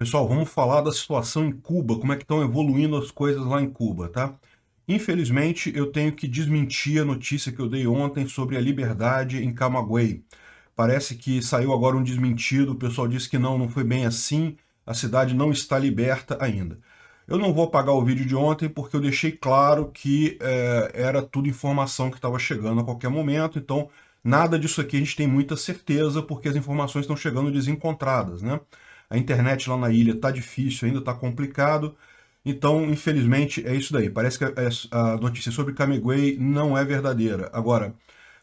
Pessoal, vamos falar da situação em Cuba, como é que estão evoluindo as coisas lá em Cuba, tá? Infelizmente, eu tenho que desmentir a notícia que eu dei ontem sobre a liberdade em Camagüey. Parece que saiu agora um desmentido, o pessoal disse que não, não foi bem assim, a cidade não está liberta ainda. Eu não vou apagar o vídeo de ontem porque eu deixei claro que é, era tudo informação que estava chegando a qualquer momento, então nada disso aqui a gente tem muita certeza porque as informações estão chegando desencontradas, né? A internet lá na ilha tá difícil, ainda tá complicado. Então, infelizmente, é isso daí. Parece que é, a notícia sobre Camiguei não é verdadeira. Agora,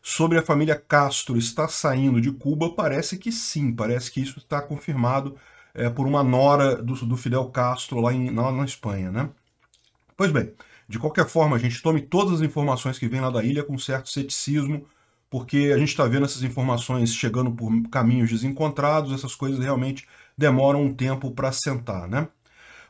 sobre a família Castro está saindo de Cuba, parece que sim, parece que isso está confirmado é, por uma nora do, do Fidel Castro lá, em, lá na Espanha, né? Pois bem, de qualquer forma, a gente tome todas as informações que vêm lá da ilha com certo ceticismo, porque a gente está vendo essas informações chegando por caminhos desencontrados, essas coisas realmente demoram um tempo para sentar, né?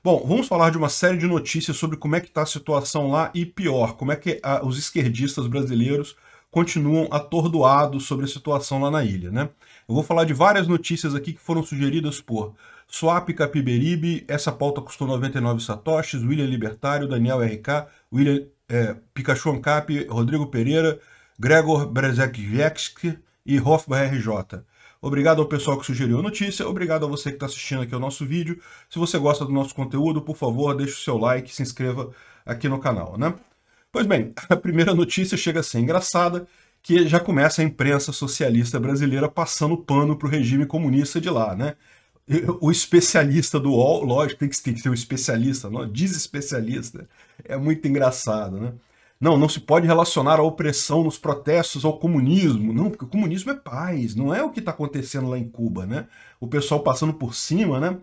Bom, vamos falar de uma série de notícias sobre como é que está a situação lá e pior, como é que a, ah, os esquerdistas brasileiros continuam atordoados sobre a situação lá na ilha, né? Eu vou falar de várias notícias aqui que foram sugeridas por Swap Capiberibe, essa pauta custou 99 satoshis, William Libertário, Daniel RK, William é, Pikachu Ancap, Rodrigo Pereira, Gregor Brzezinski e Hofbauer RJ. Obrigado ao pessoal que sugeriu a notícia, obrigado a você que está assistindo aqui ao nosso vídeo. Se você gosta do nosso conteúdo, por favor, deixe o seu like e se inscreva aqui no canal, né? Pois bem, a primeira notícia chega a ser engraçada, que já começa a imprensa socialista brasileira passando pano para o regime comunista de lá, né? O especialista do UOL, lógico, tem que, tem que ser um especialista, não, desespecialista. É muito engraçado, né? Não, não se pode relacionar a opressão nos protestos ao comunismo. Não, porque o comunismo é paz, não é o que está acontecendo lá em Cuba, né? O pessoal passando por cima, né?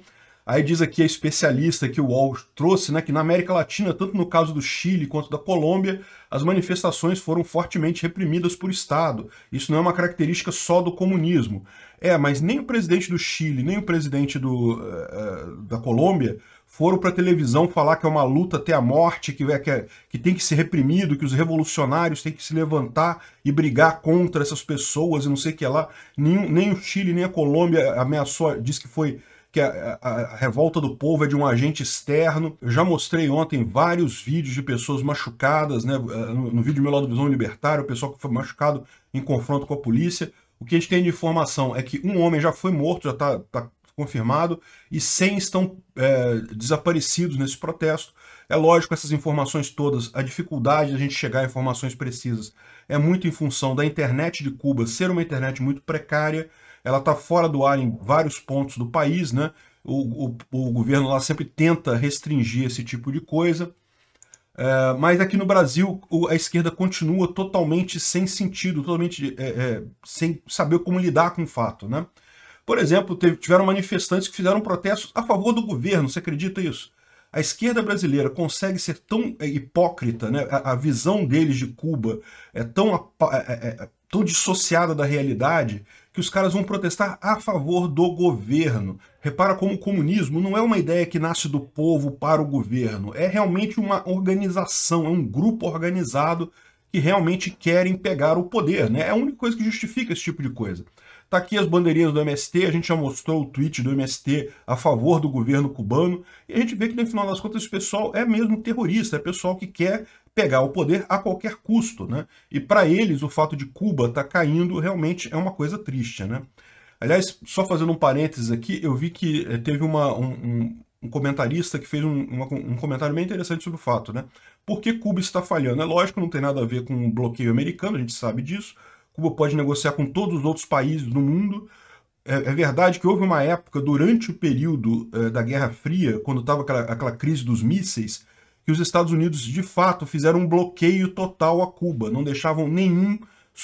Aí diz aqui a especialista que o Wall trouxe, né, que na América Latina, tanto no caso do Chile quanto da Colômbia, as manifestações foram fortemente reprimidas por Estado. Isso não é uma característica só do comunismo. É, mas nem o presidente do Chile, nem o presidente do, uh, da Colômbia foram para a televisão falar que é uma luta até a morte, que, é, que, é, que tem que ser reprimido, que os revolucionários têm que se levantar e brigar contra essas pessoas e não sei o que lá. Nem, nem o Chile, nem a Colômbia ameaçou, disse que foi que a, a, a, revolta do povo é de um agente externo. Eu já mostrei ontem vários vídeos de pessoas machucadas, né? Eh, no, no vídeo meu lado Visão Libertário, o pessoal que foi machucado em confronto com a polícia. O que a gente tem de informação é que um homem já foi morto, já está tá, tá confirmado e 100 estão é, desaparecidos nesse protesto. É lógico, essas informações todas, a dificuldade da gente chegar a informações precisas é muito em função da internet de Cuba ser uma internet muito precária, ela está fora do ar em vários pontos do país, né? O, o, o, governo lá sempre tenta restringir esse tipo de coisa. É, mas aqui no Brasil, a esquerda continua totalmente sem sentido, totalmente é, é, sem saber como lidar com o fato. Né? Por exemplo, teve, tiveram manifestantes que fizeram protestos a favor do governo, você acredita isso? A esquerda brasileira consegue ser tão é, hipócrita, né? A, a, visão deles de Cuba é tão, é, é, é, tão dissociada da realidade que os caras vão protestar a favor do governo. Repara como o comunismo não é uma ideia que nasce do povo para o governo, é realmente uma organização, é um grupo organizado que realmente querem pegar o poder. Né? É a única coisa que justifica esse tipo de coisa. Tá aqui as bandeirinhas do MST, a gente já mostrou o tweet do MST a favor do governo cubano, e a gente vê que no final das contas esse pessoal é mesmo terrorista, é pessoal que quer pegar o poder a qualquer custo, né? E para eles o fato de Cuba tá caindo realmente é uma coisa triste, né? Aliás, só fazendo um parênteses aqui, eu vi que eh, teve uma, um, um, um comentarista que fez um, uma, um comentário bem interessante sobre o fato, né? Por que Cuba está falhando? É lógico, não tem nada a ver com o bloqueio americano, a gente sabe disso, Cuba pode negociar com todos os outros países do mundo. É, é verdade que houve uma época, durante o período é, da Guerra Fria, quando estava aquela, aquela crise dos mísseis, que os Estados Unidos de fato fizeram um bloqueio total a Cuba, não deixavam nenhum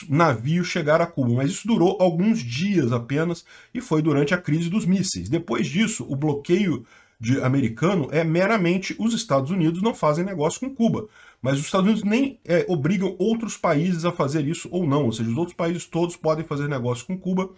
navio chegar a Cuba, mas isso durou alguns dias apenas e foi durante a crise dos mísseis. Depois disso, o bloqueio de americano é meramente os Estados Unidos não fazem negócio com Cuba. Mas os Estados Unidos nem é, obrigam outros países a fazer isso ou não. Ou seja, os outros países todos podem fazer negócio com Cuba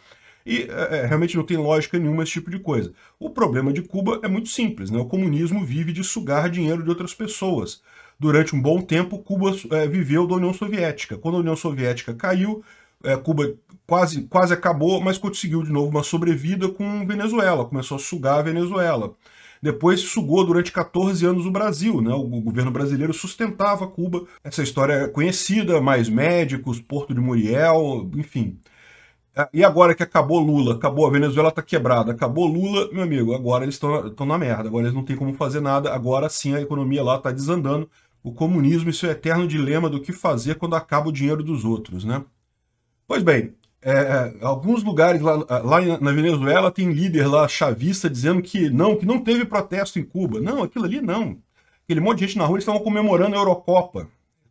e é, é, realmente não tem lógica nenhuma esse tipo de coisa. O problema de Cuba é muito simples, né? O comunismo vive de sugar dinheiro de outras pessoas. Durante um bom tempo, Cuba é, viveu da União Soviética. Quando a União Soviética caiu, é, Cuba quase, quase acabou, mas conseguiu de novo uma sobrevida com Venezuela, começou a sugar a Venezuela depois sugou durante 14 anos o Brasil. Né? O governo brasileiro sustentava Cuba. Essa história é conhecida, mais médicos, Porto de Muriel, enfim. Ah, e agora que acabou Lula, acabou a Venezuela está quebrada, acabou Lula, meu amigo, agora eles estão na merda, agora eles não têm como fazer nada, agora sim a economia lá está desandando. O comunismo e seu é eterno dilema do que fazer quando acaba o dinheiro dos outros, né? Pois bem, é, é, alguns lugares lá, ah, lá, na Venezuela tem líder lá chavista dizendo que não, que não teve protesto em Cuba. Não, aquilo ali não. Aquele monte de gente na rua, eles estavam comemorando a Eurocopa.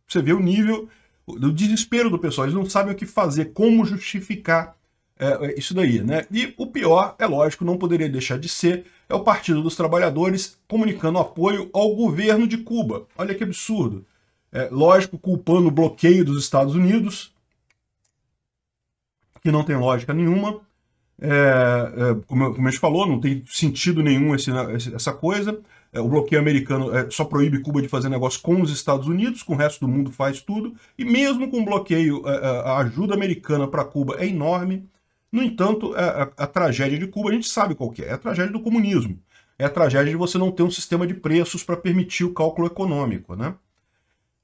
Você vê o nível do desespero do pessoal. Eles não sabem o que fazer, como justificar é, é, isso daí, né? E o pior, é lógico, não poderia deixar de ser, é o Partido dos Trabalhadores comunicando apoio ao governo de Cuba. Olha que absurdo. É, lógico, culpando o bloqueio dos Estados Unidos, que não tem lógica nenhuma. É, é, como, como a gente falou, não tem sentido nenhum esse, essa coisa. É, o bloqueio americano é, só proíbe Cuba de fazer negócio com os Estados Unidos, com o resto do mundo faz tudo. E mesmo com o bloqueio, é, é, a ajuda americana para Cuba é enorme. No entanto, a, a, a, tragédia de Cuba, a gente sabe qual que é, é a tragédia do comunismo. É a tragédia de você não ter um sistema de preços para permitir o cálculo econômico, né?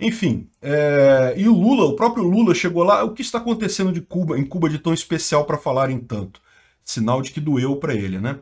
Enfim, é... e o Lula, o próprio Lula chegou lá. O que está acontecendo de Cuba, em Cuba de tão especial para falar em tanto? Sinal de que doeu para ele, né?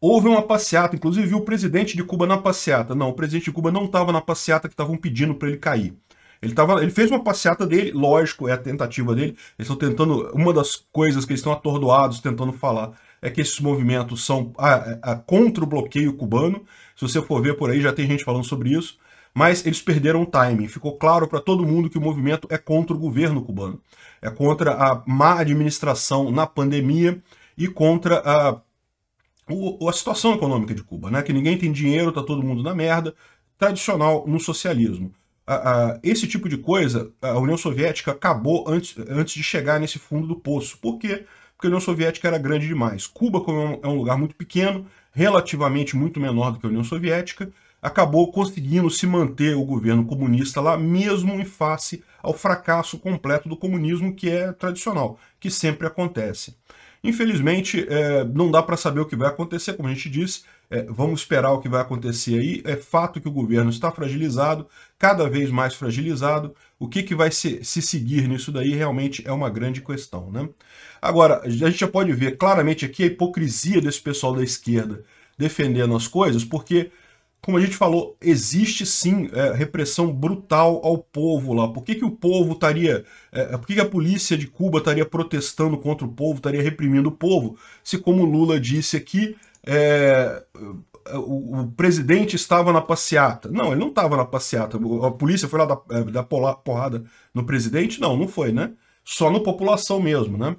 Houve uma passeata, inclusive viu o presidente de Cuba na passeata. Não, o presidente de Cuba não estava na passeata que estavam pedindo para ele cair. Ele, tava, ele fez uma passeata dele, lógico, é a tentativa dele. Eles estão tentando. Uma das coisas que eles estão atordoados tentando falar é que esses movimentos são a, a, a, contra o bloqueio cubano. Se você for ver por aí, já tem gente falando sobre isso mas eles perderam o timing. Ficou claro para todo mundo que o movimento é contra o governo cubano, é contra a má administração na pandemia e contra a, o, a situação econômica de Cuba, né? que ninguém tem dinheiro, está todo mundo na merda, tradicional no socialismo. A, esse tipo de coisa, a União Soviética acabou antes, antes de chegar nesse fundo do poço. Por quê? Porque a União Soviética era grande demais. Cuba, como é um é lugar muito pequeno, relativamente muito menor do que a União Soviética, acabou conseguindo se manter o governo comunista lá, mesmo em face ao fracasso completo do comunismo que é tradicional, que sempre acontece. Infelizmente, é, não dá para saber o que vai acontecer, como a gente disse, é, vamos esperar o que vai acontecer aí. É fato que o governo está fragilizado, cada vez mais fragilizado. O que, que vai se, se seguir nisso daí realmente é uma grande questão. Né? Agora, a gente já pode ver claramente aqui a hipocrisia desse pessoal da esquerda defendendo as coisas, porque como a gente falou, existe sim é, repressão brutal ao povo lá. Por que, que o povo estaria. É, é, por que, que a polícia de Cuba estaria protestando contra o povo, estaria reprimindo o povo? Se, como Lula disse aqui, é, o, o, presidente estava na passeata. Não, ele não estava na passeata. A polícia foi lá dar, é, dar porrada no presidente? Não, não foi, né? Só na população mesmo, né?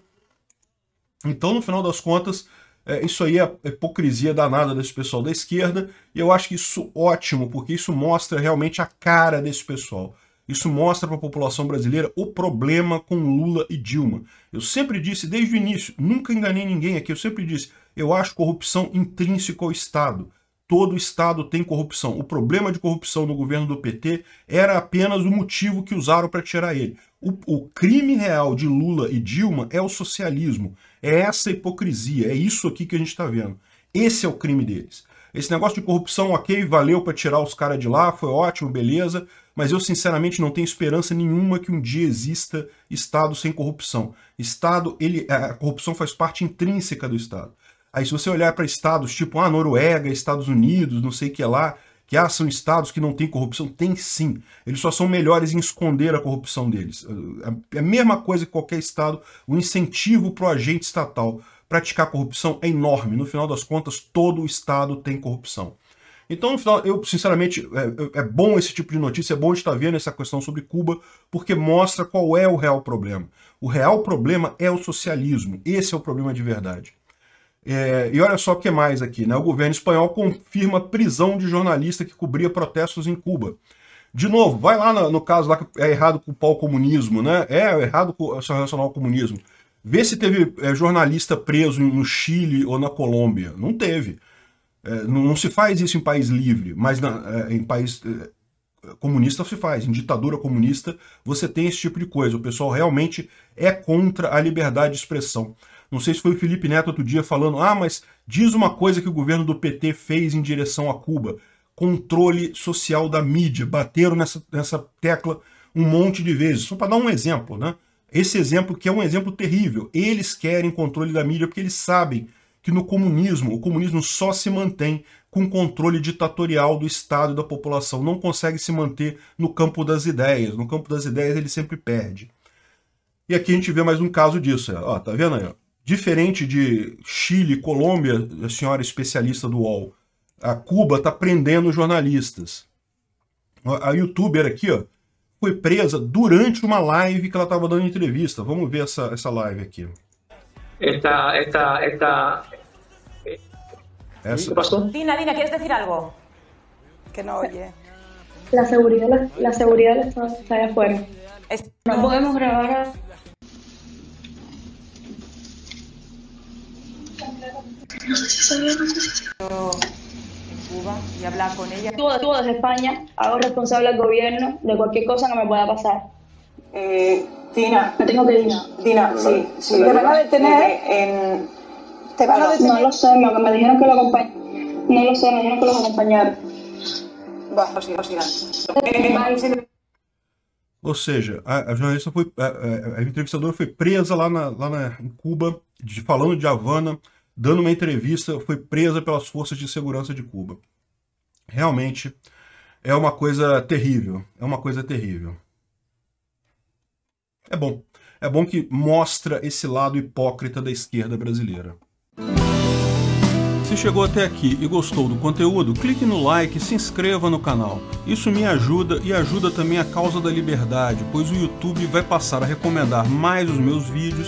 Então, no final das contas, é, isso aí é hipocrisia danada desse pessoal da esquerda, e eu acho que isso ótimo, porque isso mostra realmente a cara desse pessoal. Isso mostra para a população brasileira o problema com Lula e Dilma. Eu sempre disse desde o início, nunca enganei ninguém aqui, eu sempre disse, eu acho corrupção intrínseca ao Estado todo Estado tem corrupção. O problema de corrupção no governo do PT era apenas o motivo que usaram para tirar ele. O, o, crime real de Lula e Dilma é o socialismo, é essa hipocrisia, é isso aqui que a gente está vendo. Esse é o crime deles. Esse negócio de corrupção, ok, valeu para tirar os caras de lá, foi ótimo, beleza, mas eu sinceramente não tenho esperança nenhuma que um dia exista Estado sem corrupção. Estado, ele, a corrupção faz parte intrínseca do Estado. Aí se você olhar para estados tipo a ah, Noruega, Estados Unidos, não sei o que lá, que ah, são estados que não têm corrupção, tem sim. Eles só são melhores em esconder a corrupção deles. É, é a mesma coisa que qualquer estado, o incentivo para o agente estatal praticar corrupção é enorme. No final das contas, todo o estado tem corrupção. Então, no final, eu, sinceramente, é, é, é bom esse tipo de notícia, é bom estar tá vendo essa questão sobre Cuba, porque mostra qual é o real problema. O real problema é o socialismo. Esse é o problema de verdade. É, e olha só o que mais aqui, né? O governo espanhol confirma prisão de jornalista que cobria protestos em Cuba. De novo, vai lá no, no caso lá que é errado culpar o comunismo, né? É, é errado se relacionar ao comunismo. Vê se teve é, jornalista preso no Chile ou na Colômbia. Não teve. É, não, não, se faz isso em país livre, mas na, é, em país é, comunista se faz. Em ditadura comunista você tem esse tipo de coisa. O pessoal realmente é contra a liberdade de expressão. Não sei se foi o Felipe Neto outro dia falando, ah, mas diz uma coisa que o governo do PT fez em direção a Cuba. Controle social da mídia. Bateram nessa, nessa tecla um monte de vezes. Só para dar um exemplo, né? Esse exemplo que é um exemplo terrível. Eles querem controle da mídia porque eles sabem que no comunismo, o comunismo só se mantém com controle ditatorial do Estado e da população. Não consegue se manter no campo das ideias. No campo das ideias ele sempre perde. E aqui a gente vê mais um caso disso. Ó, tá vendo aí? Ó? Diferente de Chile, Colômbia, a senhora especialista do UOL, a Cuba está prendendo jornalistas. A youtuber aqui ó, foi presa durante uma live que ela estava dando entrevista. Vamos ver essa, essa live aqui. Esta, esta, esta... Essa... Dina, Dina, queres decir algo? Que não oye. La seguridad, la, la seguridad está, está allá afuera. No podemos grabar no sé si sabía, Cuba y hablar con ella. tú desde España, hago responsable al gobierno de cualquier cosa que me pueda pasar. Eh, Dina, me tengo que ir. Dina, sí, sí. Te van a detener en... Te van a detener. No lo sé, me, dijeron que lo acompañe. No lo sé, me dijeron que los acompañara. Vamos, vamos, vamos. Ou seja, a, a jornalista foi. A, a, a entrevistadora foi presa lá, na, lá na, em Cuba, de, falando de Havana, dando uma entrevista, foi presa pelas forças de segurança de Cuba. Realmente é uma coisa terrível, é uma coisa terrível. É bom, é bom que mostra esse lado hipócrita da esquerda brasileira. Se chegou até aqui e gostou do conteúdo, clique no like e se inscreva no canal. Isso me ajuda e ajuda também a causa da liberdade, pois o YouTube vai passar a recomendar mais os meus vídeos